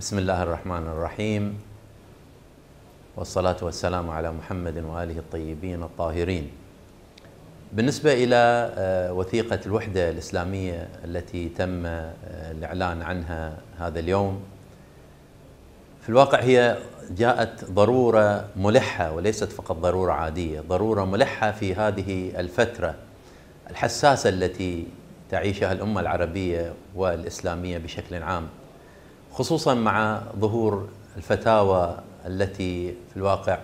بسم الله الرحمن الرحيم والصلاة والسلام على محمد وآله الطيبين الطاهرين بالنسبة إلى وثيقة الوحدة الإسلامية التي تم الإعلان عنها هذا اليوم في الواقع هي جاءت ضرورة ملحة وليست فقط ضرورة عادية ضرورة ملحة في هذه الفترة الحساسة التي تعيشها الأمة العربية والإسلامية بشكل عام خصوصا مع ظهور الفتاوى التي في الواقع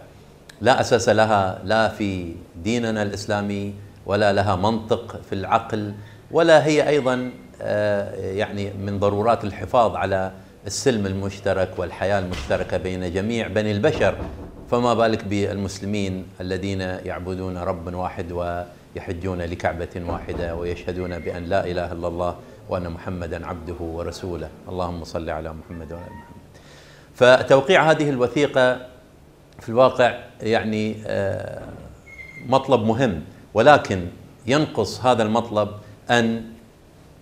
لا اساس لها لا في ديننا الاسلامي ولا لها منطق في العقل ولا هي ايضا آه، يعني من ضرورات الحفاظ على السلم المشترك والحياه المشتركه بين جميع بني البشر فما بالك بالمسلمين الذين يعبدون ربا واحد ويحجون لكعبة واحدة ويشهدون بأن لا إله إلا الله وأن محمدا عبده ورسوله اللهم صل على محمد وعلى محمد فتوقيع هذه الوثيقة في الواقع يعني آه، مطلب مهم ولكن ينقص هذا المطلب أن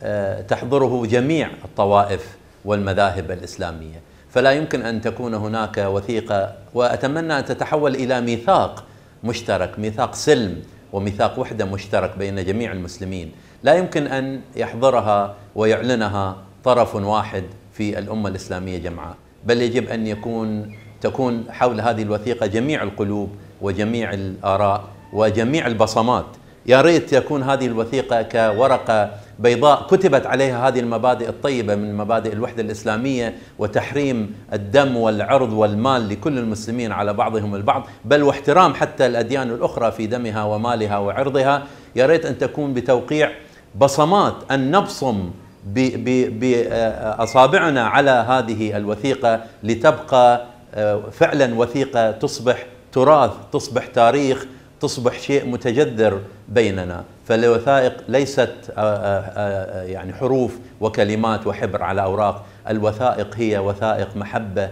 آه، تحضره جميع الطوائف والمذاهب الإسلامية فلا يمكن ان تكون هناك وثيقه واتمنى ان تتحول الى ميثاق مشترك، ميثاق سلم وميثاق وحده مشترك بين جميع المسلمين، لا يمكن ان يحضرها ويعلنها طرف واحد في الامه الاسلاميه جمعاء، بل يجب ان يكون تكون حول هذه الوثيقه جميع القلوب وجميع الاراء وجميع البصمات يا ريت يكون هذه الوثيقة كورقة بيضاء كتبت عليها هذه المبادئ الطيبة من مبادئ الوحدة الإسلامية وتحريم الدم والعرض والمال لكل المسلمين على بعضهم البعض بل واحترام حتى الأديان الأخرى في دمها ومالها وعرضها يا ريت أن تكون بتوقيع بصمات أن نبصم بأصابعنا على هذه الوثيقة لتبقى آه، فعلا وثيقة تصبح تراث تصبح تاريخ تصبح شيء متجذر بيننا فالوثائق ليست آه، آه، آه، يعني حروف وكلمات وحبر على أوراق الوثائق هي وثائق محبة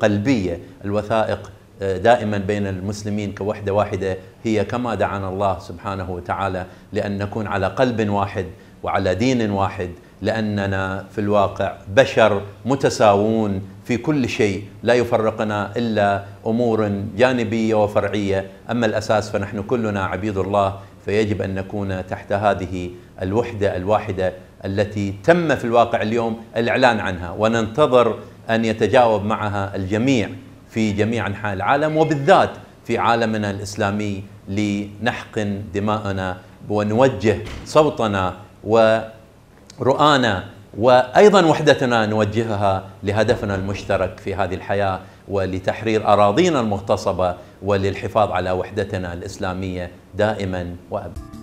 قلبية الوثائق دائما بين المسلمين كوحدة واحدة هي كما دعانا الله سبحانه وتعالى لأن نكون على قلب واحد وعلى دين واحد لاننا في الواقع بشر متساوون في كل شيء لا يفرقنا الا امور جانبيه وفرعيه اما الاساس فنحن كلنا عبيد الله فيجب ان نكون تحت هذه الوحده الواحده التي تم في الواقع اليوم الاعلان عنها وننتظر ان يتجاوب معها الجميع في جميع انحاء العالم وبالذات في عالمنا الاسلامي لنحقن دماءنا ونوجه صوتنا و رؤانا وايضا وحدتنا نوجهها لهدفنا المشترك في هذه الحياه ولتحرير اراضينا المغتصبه وللحفاظ على وحدتنا الاسلاميه دائما وابدا